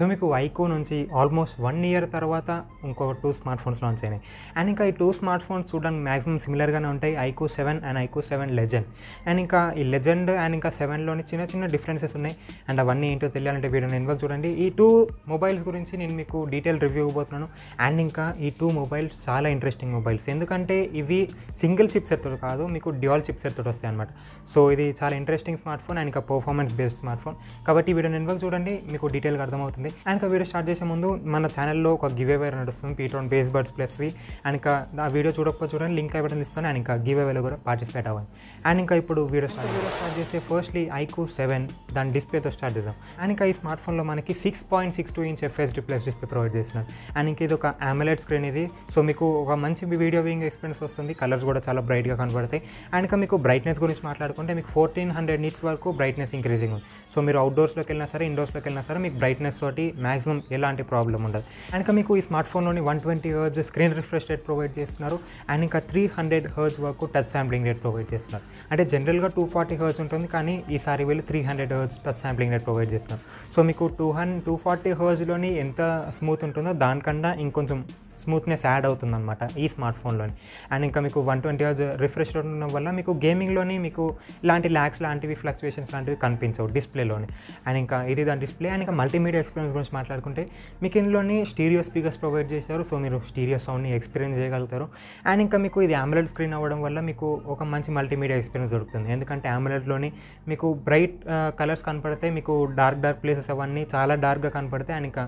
so మీకు వైకో నుంచి almost one year తర్వాత ఇంకో టూ స్మార్ట్ ఫోన్స్ లాంచ్ అయినాయి అండ్ ఇంకా ఈ టూ స్మార్ట్ ఫోన్స్ చూడడానికి మ్యాక్సిమం సిమిలర్గానే ఉంటాయి iQOO seven and iQOO seven legend and ఇంకా ఈ లెజెండ్ అండ్ ఇంకా సెవెన్లోని చిన్న చిన్న డిఫరెన్సెస్ ఉన్నాయి అండ్ అవన్నీ ఏంటో తెలియాలంటే నేను ఇన్వాక్ చూడండి ఈ టూ మొబైల్స్ గురించి నేను మీకు డీటెయిల్ రివ్యూ ఇవ్వబోతున్నాను అండ్ ఇంకా ఈ టూ మొబైల్స్ చాలా ఇంట్రెస్టింగ్ మొబైల్స్ ఎందుకంటే ఇవి సింగిల్ చిప్ సెట్ కాదు మీకు డ్యూయల్ చిప్ సెట్ వస్తాయి అనమాట సో ఇది చాలా ఇంట్రెస్టింగ్ స్మార్ట్ ఫోన్ అండ్ ఇంకా పర్ఫార్మెన్స్ బేస్డ్ స్మార్ట్ ఫోన్ కాబట్టి నేను ఇన్వాక్ చూడండి మీకు డీటెయిల్గా అర్థమవుతుంది చేసుకోండి అండ్ ఇంకా వీడియో స్టార్ట్ చేసే ముందు మన ఛానల్లో ఒక గివ్ అవే నడుస్తుంది పీటోన్ బేస్ బర్డ్స్ వి అండ్ ఇంకా ఆ వీడియో చూడకపో చూడండి లింక్ అయిపోయింది ఇస్తాను అండ్ ఇంకా గివ్ అవేలో కూడా పార్టిసిపేట్ అవ్వాలి అండ్ ఇంకా ఇప్పుడు వీడియో స్టార్ట్ వీడియో స్టార్ట్ చేసే ఫస్ట్లీ ఐకూ సెవెన్ దాని డిస్ప్లేతో స్టార్ట్ చేద్దాం అండ్ ఇంకా ఈ స్మార్ట్ ఫోన్లో మనకి six point six two inch FS plus display provide చేస్తున్నారు అండ్ ఇంకా ఇది ఒక అమలెట్ స్క్రీన్ ఇది సో మీకు ఒక మంచి వీడియో వింగ్ ఎక్స్పీరియన్స్ వస్తుంది కలర్స్ కూడా చాలా బ్రైట్గా కనబడతాయి అండ్ ఇంకా మీకు బ్రైట్నెస్ గురించి మాట్లాడుకుంటే మీకు ఫోర్టీన్ హండ్రెడ్ నిట్స్ వరకు బ్రైట్నెస్ ఇంక్రీజింగ్ ఉంది సో మీరు అవుట్డోర్స్లోకి వెళ్ళినా సరే ఇండోర్స్లోకి వెళ్ళినా సరే మీకు బ్రైట్నెస్ తోటి కాబట్టి మ్యాక్సిమం ఎలాంటి ప్రాబ్లం ఉండదు ఇంకా మీకు ఈ స్మార్ట్ ఫోన్లోని one twenty hertz screen refresh rate provide చేస్తున్నారు అండ్ ఇంకా త్రీ హండ్రెడ్ హర్జ్ వరకు టచ్ శాంప్లింగ్ రేట్ ప్రొవైడ్ చేస్తున్నారు అంటే జనరల్గా టూ ఫార్టీ హర్జ్ ఉంటుంది కానీ ఈసారి వీళ్ళు three hundred hertz touch sampling rate provide చేస్తున్నారు సో మీకు టూ హండ్రెడ్ టూ ఫార్టీ హర్జ్లోని ఎంత స్మూత్ ఉంటుందో దానికన్నా ఇంకొంచెం స్మూత్నెస్ యాడ్ అవుతుంది అనమాట ఈ స్మార్ట్ ఫోన్లోని అండ్ ఇంకా మీకు వన్ ట్వంటీ అవర్స్ రిఫ్రెష్ ఉండడం వల్ల మీకు గేమింగ్లోని మీకు ఇలాంటి ల్యాక్స్ లాంటివి ఫ్లక్చువేషన్స్ లాంటివి కనిపించవు డిస్ప్లేలోని అండ్ ఇంకా ఇది దాని డిస్ప్లే అండ్ ఇంకా మల్టీమీడియా ఎక్స్పీరియన్స్ గురించి మాట్లాడుకుంటే మీకు ఇందులోని స్టీరియో స్పీకర్స్ ప్రొవైడ్ చేశారు సో మీరు స్టీరియో సౌండ్ని ఎక్స్పీరియన్స్ చేయగలుగుతారు అండ్ ఇంకా మీకు ఇది ఆమ్లెడ్ స్క్రీన్ అవ్వడం వల్ల మీకు ఒక మంచి మల్టీమీడియా ఎక్స్పీరియన్స్ దొరుకుతుంది ఎందుకంటే ఆమ్లెడ్లోని మీకు బ్రైట్ కలర్స్ కనపడితే మీకు డార్క్ డార్క్ ప్లేసెస్ అవన్నీ చాలా డార్క్గా కనపడతాయి అండ్ ఇంకా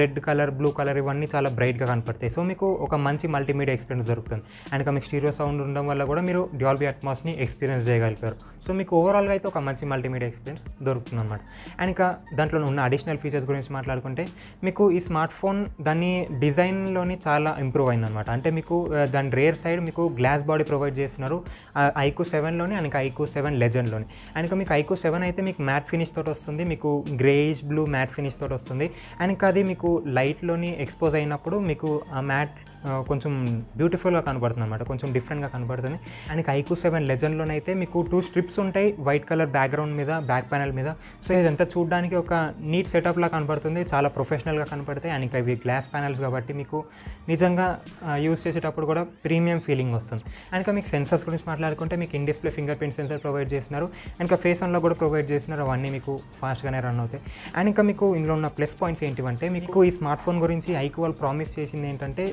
రెడ్ కలర్ బ్లూ కలర్ ఇవన్నీ చాలా బ్రైట్గా కనపడతాయి ఉంటాయి సో మీకు ఒక మంచి మల్టీమీడియా ఎక్స్పీరియన్స్ దొరుకుతుంది అండ్ మీకు స్టీరియో సౌండ్ ఉండడం వల్ల కూడా మీరు డ్యాల్బీ అట్మాస్ని ఎక్స్పీరియన్స్ చేయగలుగుతారు సో మీకు ఓవరాల్గా అయితే ఒక మంచి మల్టీమీడియా ఎక్స్పీరియన్స్ దొరుకుతుంది అనమాట అండ్ ఇంకా దాంట్లో ఉన్న అడిషనల్ ఫీచర్స్ గురించి మాట్లాడుకుంటే మీకు ఈ స్మార్ట్ ఫోన్ దాన్ని డిజైన్లోని చాలా ఇంప్రూవ్ అయిందనమాట అంటే మీకు దాని రేర్ సైడ్ మీకు గ్లాస్ బాడీ ప్రొవైడ్ చేస్తున్నారు ఐకు సెవెన్లోని అండ్ ఇంకా ఐకు సెవెన్ లెజెండ్లోని అండ్ ఇంకా మీకు ఐకు సెవెన్ అయితే మీకు మ్యాట్ ఫినిష్ తోటి వస్తుంది మీకు గ్రేయిష్ బ్లూ మ్యాట్ ఫినిష్ తోటి వస్తుంది అండ్ ఇంకా అది మీకు లైట్లోని ఎక్స్పోజ్ అయినప్పుడు మీకు ఆ మ్యాట్ కొంచెం బ్యూటిఫుల్గా కనబడుతుంది అనమాట కొంచెం డిఫరెంట్గా కనబడుతుంది అండ్ ఐక్యూ సెవెన్ అయితే మీకు టూ స్ట్రిప్స్ ఉంటాయి వైట్ కలర్ బ్యాక్గ్రౌండ్ మీద బ్యాక్ ప్యానల్ మీద సో ఇదంతా చూడడానికి ఒక నీట్ సెటప్లా కనబడుతుంది చాలా ప్రొఫెషనల్గా కనపడతాయి అండ్ ఇంకా ఇవి గ్లాస్ ప్యానల్స్ కాబట్టి మీకు నిజంగా యూస్ చేసేటప్పుడు కూడా ప్రీమియం ఫీలింగ్ వస్తుంది అండ్ ఇంకా మీకు సెన్సర్స్ గురించి మాట్లాడుకుంటే మీకు in display fingerprint sensor provide చేస్తున్నారు అండ్ ఇంకా ఫేస్ అన్లో కూడా ప్రొవైడ్ చేస్తున్నారు అవన్నీ మీకు ఫాస్ట్గానే రన్ అవుతాయి అండ్ ఇంకా మీకు ఇందులో ఉన్న ప్లస్ పాయింట్స్ ఏంటివంటే మీకు ఈ స్మార్ట్ ఫోన్ గురించి ఐక్యూ వాళ్ళు ప్రామిస్ చేసింది ఏంటంటే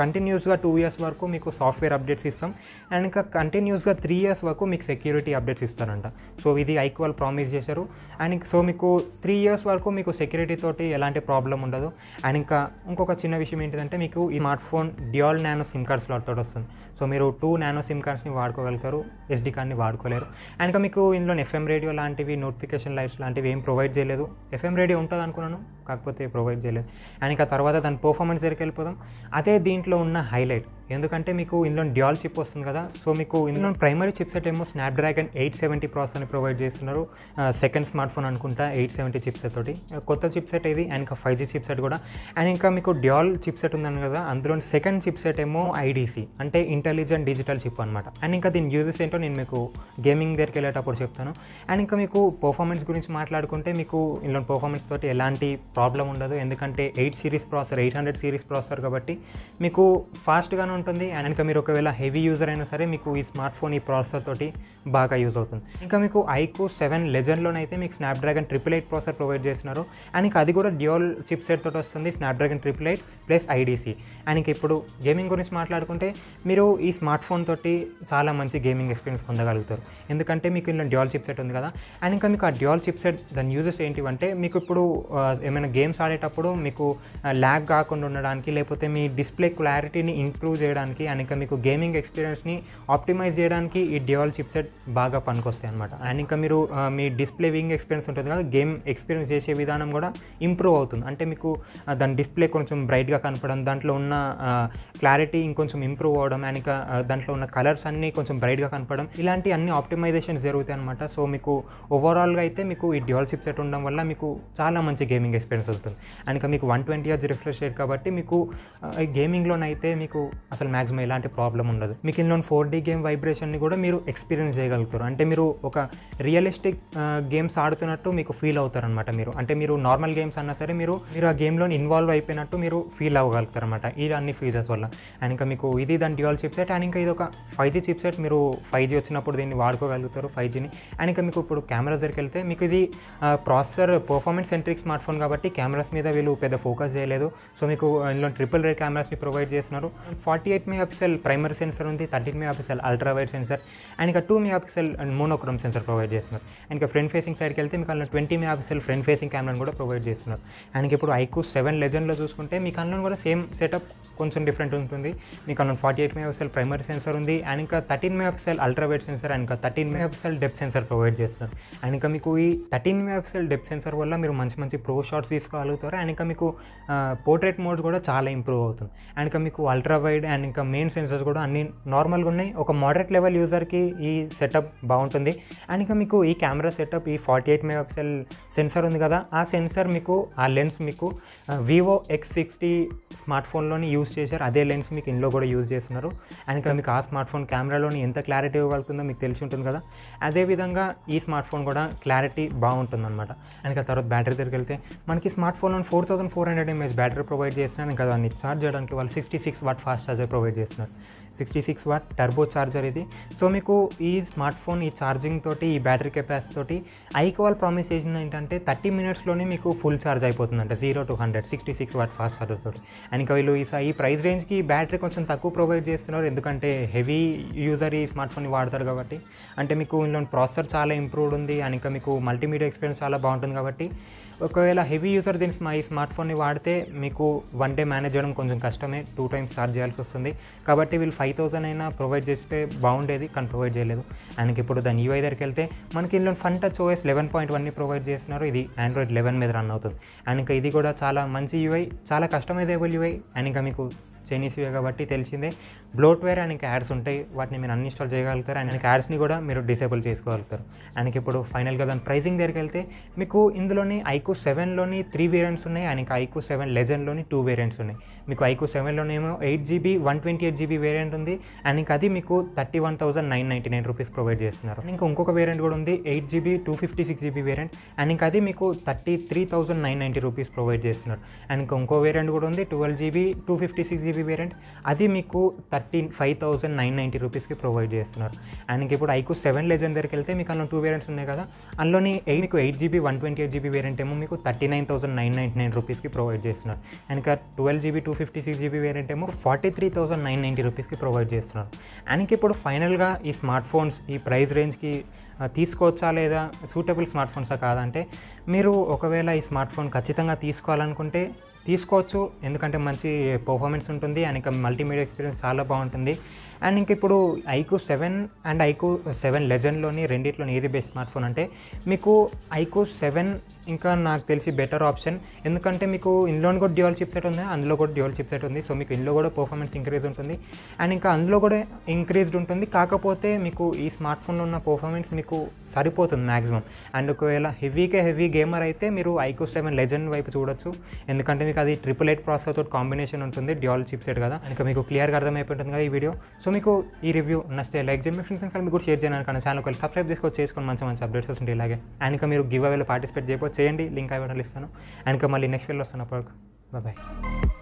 కంటిన్యూస్గా టూ ఇయర్స్ వరకు మీకు సాఫ్ట్వేర్ అప్డేట్స్ ఇస్తాం అండ్ ఇంకా కంటిన్యూస్గా త్రీ ఇయర్స్ వరకు మీకు సెక్యూరిటీ అప్డేట్స్ ఇస్తారంట సో ఇది ఐక్వల్ ప్రామిస్ చేశారు అండ్ సో మీకు త్రీ ఇయర్స్ వరకు మీకు సెక్యూరిటీ తోటి ఎలాంటి ప్రాబ్లం ఉండదు అండ్ ఇంకా ఇంకొక చిన్న విషయం ఏంటంటే మీకు ఈ smartphone dual nano SIM card slot తోటి వస్తుంది సో మీరు టూ నానో సిమ్ కార్డ్స్ని వాడుకోగలుగుతారు ఎస్డి కార్డ్ని వాడుకోలేరు అండ్ మీకు ఇందులో ఎఫ్ఎం రేడియో లాంటివి నోటిఫికేషన్ లైట్స్ లాంటివి ఏం ప్రొవైడ్ చేయలేదు ఎఫ్ఎం రేడియో ఉంటుంది అనుకున్నాను కాకపోతే ప్రొవైడ్ చేయలేదు అండ్ ఇంకా తర్వాత దాని పర్ఫార్మెన్స్ దగ్గరికి వెళ్ళిపోదాం అదే దీంట్లో ఉన్న హైలైట్ ఎందుకంటే మీకు ఇందులో డ్యాల్ చిప్ వస్తుంది కదా సో మీకు ఇందులో ప్రైమరీ చిప్సెట్ ఏమో స్నాప్డ్రాగన్ ఎయిట్ సెవెంటీ అని ప్రొవైడ్ చేస్తున్నారు సెకండ్ స్మార్ట్ ఫోన్ అనుకుంటా ఎయిట్ సెవెంటీ చిప్సెట్ తోటి కొత్త చిప్సెట్ ఇది అండ్ ఇంకా ఫైవ్ జీ చిప్సెట్ కూడా అండ్ ఇంకా మీకు డ్యాల్ చిప్సెట్ ఉందని కదా అందులో సెకండ్ చిప్సెట్ ఏమో ఐడిసి అంటే ఇంటెలిజెంట్ డిజిటల్ చిప్ అనమాట అండ్ ఇంకా దీని యూజెస్ ఏంటో నేను మీకు గేమింగ్ దగ్గరికి వెళ్ళేటప్పుడు చెప్తాను అండ్ ఇంకా మీకు పర్ఫార్మెన్స్ గురించి మాట్లాడుకుంటే మీకు ఇందులో పర్ఫార్మెన్స్ తోటి ఎలాంటి ప్రాబ్లం ఉండదు ఎందుకంటే eight series processor eight hundred series processor కాబట్టి మీకు ఫాస్ట్గానే ఉంటుంది అండ్ ఇంకా మీరు ఒకవేళ హెవీ యూజర్ అయినా సరే మీకు ఈ స్మార్ట్ ఫోన్ ఈ ప్రాసెసర్ తోటి బాగా యూజ్ అవుతుంది ఇంకా మీకు ఐకో సెవెన్ అయితే మీకు Snapdragon triple eight processor provide చేస్తున్నారు అండ్ ఇంకా అది కూడా డ్యూల్ చిప్ సెట్ తోటి వస్తుంది Snapdragon triple eight plus IDC and ఇంకా ఇప్పుడు గేమింగ్ గురించి మాట్లాడుకుంటే మీరు ఈ స్మార్ట్ ఫోన్ తోటి చాలా మంచి గేమింగ్ ఎక్స్పీరియన్స్ పొందగలుగుతారు ఎందుకంటే మీకు ఇందులో డ్యూయల్ చిప్ సెట్ ఉంది కదా అండ్ ఇంకా మీకు ఆ డ్యూయల్ చిప్ సెట్ దాని యూజెస్ ఏంటివంటే మీకు ఇప్పుడు ఏమైనా గేమ్స్ ఆడేటప్పుడు మీకు ల్యాగ్ కాకుండా ఉండడానికి లేకపోతే మీ డిస్ప్లే క్లారిటీని ఇంప్రూవ్ చేయడానికి చేయడానికి అండ్ ఇంకా మీకు గేమింగ్ ఎక్స్పీరియన్స్ని ఆప్టిమైజ్ చేయడానికి ఈ డ్యూయల్ చిప్సెట్ బాగా పనికొస్తాయి అనమాట అండ్ ఇంకా మీరు మీ డిస్ప్లే వింగ్ ఎక్స్పీరియన్స్ ఉంటుంది కదా గేమ్ ఎక్స్పీరియన్స్ చేసే విధానం కూడా ఇంప్రూవ్ అవుతుంది అంటే మీకు దాని డిస్ప్లే కొంచెం బ్రైట్గా కనపడడం దాంట్లో ఉన్న క్లారిటీ ఇంకొంచెం ఇంప్రూవ్ అవడం అండ్ ఇంకా దాంట్లో ఉన్న కలర్స్ అన్నీ కొంచెం బ్రైట్గా కనపడడం ఇలాంటి అన్ని ఆప్టిమైజేషన్ జరుగుతాయి అనమాట సో మీకు ఓవరాల్గా అయితే మీకు ఈ డ్యూయల్ చిప్ సెట్ ఉండడం వల్ల మీకు చాలా మంచి గేమింగ్ ఎక్స్పీరియన్స్ ఉంటుంది అండ్ ఇంకా మీకు one twenty hertz refresh rate కాబట్టి మీకు గేమింగ్లోనైతే మీకు అసలు మ్యాక్సిమం ఎలాంటి ప్రాబ్లం ఉండదు మీకు ఇందులో ఫోర్ డీ గేమ్ వైబ్రేషన్ని కూడా మీరు ఎక్స్పీరియన్స్ చేయగలుగుతారు అంటే మీరు ఒక రియలిస్టిక్ గేమ్స్ ఆడుతున్నట్టు మీకు ఫీల్ అవుతారు అనమాట మీరు అంటే మీరు నార్మల్ గేమ్స్ అన్నా సరే మీరు మీరు ఆ గేమ్లో ఇన్వాల్వ్ అయిపోయినట్టు మీరు ఫీల్ అవ్వగలుగుతారు అనమాట ఇది అన్ని ఫీచర్స్ వల్ల అండ్ ఇంకా మీకు ఇది దాని డ్యూయల్ చిప్సెట్ అండ్ ఇంకా ఇది ఒక ఫైవ్ జీ చిప్సెట్ మీరు ఫైవ్ జీ వచ్చినప్పుడు దీన్ని వాడుకోగలుగుతారు ఫైవ్ జీని అండ్ ఇంకా మీకు ఇప్పుడు కెమెరా దగ్గరికి వెళ్తే మీకు ఇది processor performance centric smart phone కాబట్టి కెమెరాస్ మీద వీళ్ళు పెద్ద ఫోకస్ చేయలేదు సో మీకు ఇందులో ట్రిపుల్ రే కెమెరాస్ని ప్రొవైడ్ చేస్తున్నారు forty forty eight megapixel primary sensor ఉంది thirteen megapixel ultra wide sensor and ఇక two megapixel and monochrome sensor provide చేస్తున్నారు అండ్ ఇక ఫ్రంట్ ఫేసింగ్ సైడ్కి వెళ్తే మీకు అందులో twenty megapixel front facing కెమెరాను కూడా ప్రొవైడ్ చేస్తున్నారు అండ్ ఇప్పుడు ఐకు సెవెన్ లెజెండ్లో చూసుకుంటే మీకు అందులో కూడా సేమ్ సెటప్ కొంచెం డిఫరెంట్ ఉంటుంది మీకు అందులో forty eight megapixel primary sensor ఉంది అండ్ ఇంకా thirteen megapixel ultra wide sensor and ఇంకా thirteen megapixel depth sensor provide చేస్తున్నారు అండ్ ఇంకా మీకు ఈ thirteen megapixel depth sensor వల్ల మీరు మంచి మంచి ప్రో షాట్స్ తీసుకోగలుగుతారు అండ్ ఇంకా మీకు పోర్ట్రేట్ మోడ్ కూడా చాలా ఇంప్రూవ్ అవుతుంది అండ్ ఇంకా మీకు అల్ట్రా వైడ్ అండ్ ఇంకా మెయిన్ సెన్సర్స్ కూడా అన్ని నార్మల్గా ఉన్నాయి ఒక మోడరేట్ లెవెల్ యూజర్కి ఈ సెటప్ బాగుంటుంది అండ్ ఇంకా మీకు ఈ కెమెరా సెటప్ ఈ ఫార్టీ ఎయిట్ మెగా సెన్సర్ ఉంది కదా ఆ సెన్సర్ మీకు ఆ లెన్స్ మీకు వివో ఎక్స్ సిక్స్టీ స్మార్ట్ ఫోన్లోని యూజ్ చేశారు అదే లెన్స్ మీకు ఇంట్లో కూడా యూజ్ చేస్తున్నారు అండ్ ఇంకా మీకు ఆ స్మార్ట్ ఫోన్ కెమెరాలోని ఎంత క్లారిటీ ఇవ్వగలుగుతుందో మీకు తెలిసి ఉంటుంది కదా అదేవిధంగా ఈ స్మార్ట్ ఫోన్ కూడా క్లారిటీ బాగుంటుంది అనమాట అండ్ ఇంకా తర్వాత బ్యాటరీ దగ్గరికి వెళ్తే మనకి స్మార్ట్ ఫోన్లో four thousand four hundred mAh battery provide చేసినా ఇంకా దాన్ని ఛార్జ్ చేయడానికి వాళ్ళు sixty six watt fast charge charger provide చేస్తున్నారు sixty six watt turbo charger ఇది సో మీకు ఈ స్మార్ట్ ఫోన్ ఈ ఛార్జింగ్ తోటి ఈ బ్యాటరీ కెపాసిటీ తోటి ఐకోవాల్ ప్రామిస్ చేసింది ఏంటంటే థర్టీ మినిట్స్లోనే మీకు ఫుల్ ఛార్జ్ అయిపోతుందంట zero to hundred sixty six watt fast charger తోటి అండ్ ఇంకా వీళ్ళు ఈ ఈ ప్రైస్ రేంజ్కి బ్యాటరీ కొంచెం తక్కువ ప్రొవైడ్ చేస్తున్నారు ఎందుకంటే హెవీ యూజర్ ఈ స్మార్ట్ ఫోన్ వాడతారు కాబట్టి అంటే మీకు ఇందులో ప్రాసెసర్ చాలా ఇంప్రూవ్డ్ ఉంది అండ్ ఇంకా మీకు మల్టీమీడియా ఎక్స్పీరియన్స్ చాలా బాగుంటుంది కాబట్టి ఒకవేళ హెవీ యూజర్ దీని ఈ స్మార్ట్ ఫోన్ని వాడితే మీకు వన్ డే మేనేజ్ చేయడం కొంచెం కష్టమే టూ టైమ్స్ ఛార్జ్ చేయాల్సి వస్తుంది వస్తుంది కాబట్టి వీళ్ళు ఫైవ్ థౌసండ్ అయినా ప్రొవైడ్ చేస్తే బాగుండేది కానీ ప్రొవైడ్ చేయలేదు అండ్ ఇప్పుడు దాని యూఐ e దగ్గరికి వెళ్తే మనకి ఇందులో Funtouch OS eleven point వన్ని ప్రొవైడ్ చేస్తున్నారు ఇది ఆండ్రాయిడ్ లెవెన్ మీద రన్ అవుతుంది అండ్ ఇంకా ఇది కూడా చాలా మంచి యూఐ e చాలా కస్టమైజేబుల్ యూఐ అండ్ ఇంకా మీకు చైనీస్ చైనీస్వే e కాబట్టి తెలిసిందే బ్లోట్వేర్ అండ్ ఇంకా యాడ్స్ ఉంటాయి వాటిని మీరు అన్ఇన్స్టాల్ చేయగలుగుతారు అండ్ ఇంకా యాడ్స్ని కూడా మీరు డిసేబుల్ చేసుకోగలుగుతారు అండ్ ఇప్పుడు ఫైనల్గా దాని ప్రైసింగ్ దగ్గరికి వెళ్తే మీకు ఇందులోని ఐకో సెవెన్లోని త్రీ వేరియంట్స్ ఉన్నాయి అండ్ ఇంకా ఐకూ సెవెన్ లెజెండ్లోని టూ వేరియంట్స్ ఉన్నాయి మీకు ఐకు సెవెన్లోనేమో eight GB one twenty eight GB variant ఉంది అండ్ ఇంకా అది మీకు thirty one thousand nine ninety nine rupees provide చేస్తున్నారు ఇంకా ఇంకొక వేరియంట్ కూడా ఉంది eight GB two fifty six GB variant and ఇంకా అది మీకు thirty three thousand nine ninety rupees provide చేస్తున్నారు అండ్ ఇంకా ఇంకో వేరియంట్ కూడా ఉంది twelve GB two fifty six GB variant అది మీకు thirty five thousand nine ninety రూపీస్కి ప్రొవైడ్ చేస్తున్నారు అండ్ ఇంక ఇప్పుడు ఐకు సెవెన్ లెజెండ్ దగ్గరికి వెళ్తే మీకు అందులో టూ వేరియంట్స్ ఉన్నాయి కదా అందులోని ఎయిట్ మీకు eight GB one twenty eight GB variant ఏమో మీకు thirty nine thousand nine ninety nine రూపీస్కి ప్రొవైడ్ చేస్తున్నారు అండ్ ఇంకా twelve GB two fifty six GB variant ఏమో forty three thousand nine ninety రూపీస్కి ప్రొవైడ్ చేస్తున్నారు ఆయనకి ఇప్పుడు ఫైనల్గా ఈ స్మార్ట్ ఫోన్స్ ఈ ప్రైస్ రేంజ్కి తీసుకోవచ్చా లేదా సూటబుల్ స్మార్ట్ ఫోన్సా కాదంటే మీరు ఒకవేళ ఈ స్మార్ట్ ఫోన్ ఖచ్చితంగా తీసుకోవాలనుకుంటే తీసుకోవచ్చు ఎందుకంటే మంచి పర్ఫార్మెన్స్ ఉంటుంది అండ్ ఇంకా మల్టీమీడియా ఎక్స్పీరియన్స్ చాలా బాగుంటుంది అండ్ ఇంక ఇప్పుడు iQOO seven and iQOO seven లెజెండ్లోని రెండిట్లోని ఏది బెస్ట్ స్మార్ట్ ఫోన్ అంటే మీకు ఐకు సెవెన్ ఇంకా నాకు తెలిసి బెటర్ ఆప్షన్ ఎందుకంటే మీకు ఇందులో కూడా డ్యూయల్ చిప్ సెట్ ఉంది అందులో కూడా డ్యూయల్ చిప్ సెట్ ఉంది సో మీకు ఇందులో కూడా పర్ఫార్మెన్స్ ఇంక్రీజ్ ఉంటుంది అండ్ ఇంకా అందులో కూడా ఇంక్రీజ్డ్ ఉంటుంది కాకపోతే మీకు ఈ స్మార్ట్ ఫోన్లో ఉన్న పర్ఫార్మెన్స్ మీకు సరిపోతుంది మ్యాక్సిమం అండ్ ఒకవేళ హెవీకే హెవీ గేమర్ అయితే మీరు ఐకో సెవెన్ లెజెండ్ వైపు చూడొచ్చు ఎందుకంటే మీకు అది ట్రిపుల్ ఎయిట్ ప్రాసెసర్తో కాంబినేషన్ ఉంటుంది డ్యూయల్ చిప్ సెట్ కదా ఇంకా మీకు క్లియర్గా అర్థమైపోతుంది కదా ఈ వీడియో సో మీకు ఈ రివ్యూ నచ్చితే లైక్ చేయండి ఫ్రెండ్స్ మీకు కూడా షేర్ చేయాలని కానీ ఛానల్ ఒకవేళ సబ్స్క్రైబ్ చేసుకొని చేసుకొని మంచి మంచి అప్డేట్స్ ఉంటాయి ఇలాగే అండ్ ఇంకా మీరు గివ్ అవేలో పార్టిసిపేట్ చేయవచ్చు చేయండి లింక్ అవ్వడం ఇస్తాను అండ్ ఇంకా మళ్ళీ నెక్స్ట్ వీడియోలో వస్తాను అప్పటికి బాయ్